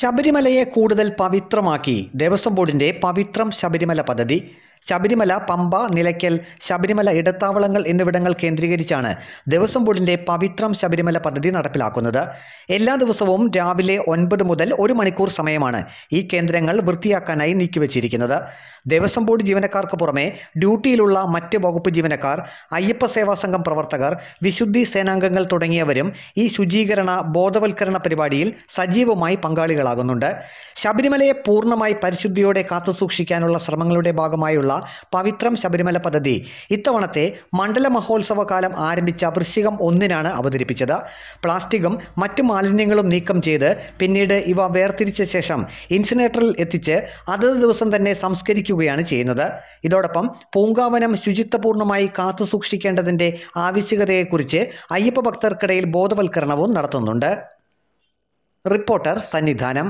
ശബരിമലയെ കൂടുതൽ പവിത്രമാക്കി ദേവസ്വം ബോർഡിന്റെ പവിത്രം ശബരിമല പദ്ധതി ശബരിമല പമ്പ നിലയ്ക്കൽ ശബരിമല ഇടത്താവളങ്ങൾ എന്നിവിടങ്ങൾ കേന്ദ്രീകരിച്ചാണ് ദേവസ്വം ബോർഡിന്റെ പവിത്രം ശബരിമല പദ്ധതി നടപ്പിലാക്കുന്നത് എല്ലാ ദിവസവും രാവിലെ ഒൻപത് മുതൽ ഒരു മണിക്കൂർ സമയമാണ് ഈ കേന്ദ്രങ്ങൾ വൃത്തിയാക്കാനായി നീക്കിവച്ചിരിക്കുന്നത് ദേവസ്വം ബോർഡ് ജീവനക്കാർക്ക് പുറമെ ഡ്യൂട്ടിയിലുള്ള മറ്റ് വകുപ്പ് ജീവനക്കാർ അയ്യപ്പ സേവാ സംഘം പ്രവർത്തകർ വിശുദ്ധി സേനാംഗങ്ങൾ തുടങ്ങിയവരും ഈ ശുചീകരണ ബോധവൽക്കരണ പരിപാടിയിൽ സജീവമായി പങ്കാളികളാകുന്നുണ്ട് ശബരിമലയെ പൂർണ്ണമായി പരിശുദ്ധിയോടെ കാത്തുസൂക്ഷിക്കാനുള്ള ശ്രമങ്ങളുടെ ഭാഗമായുള്ള ഉൾപ്പെടുത്തിയുള്ള പവിത്രം ശബരിമല പദ്ധതി ഇത്തവണത്തെ മണ്ഡല മഹോത്സവ കാലം ആരംഭിച്ച വൃശ്ചികം ഒന്നിനാണ് അവതരിപ്പിച്ചത് പ്ലാസ്റ്റിക്കും മറ്റു മാലിന്യങ്ങളും നീക്കം ചെയ്ത് പിന്നീട് ഇവ വേർതിരിച്ച ശേഷം ഇൻസിനേറ്ററിൽ എത്തിച്ച് അതത് ദിവസം തന്നെ സംസ്കരിക്കുകയാണ് ചെയ്യുന്നത് ഇതോടൊപ്പം പൂങ്കാവനം ശുചിത്വപൂർണ്ണമായി കാത്തു സൂക്ഷിക്കേണ്ടതിൻ്റെ ആവശ്യകതയെക്കുറിച്ച് അയ്യപ്പ ഭക്തർക്കിടയിൽ ബോധവൽക്കരണവും നടത്തുന്നുണ്ട് റിപ്പോർട്ടർ സന്നിധാനം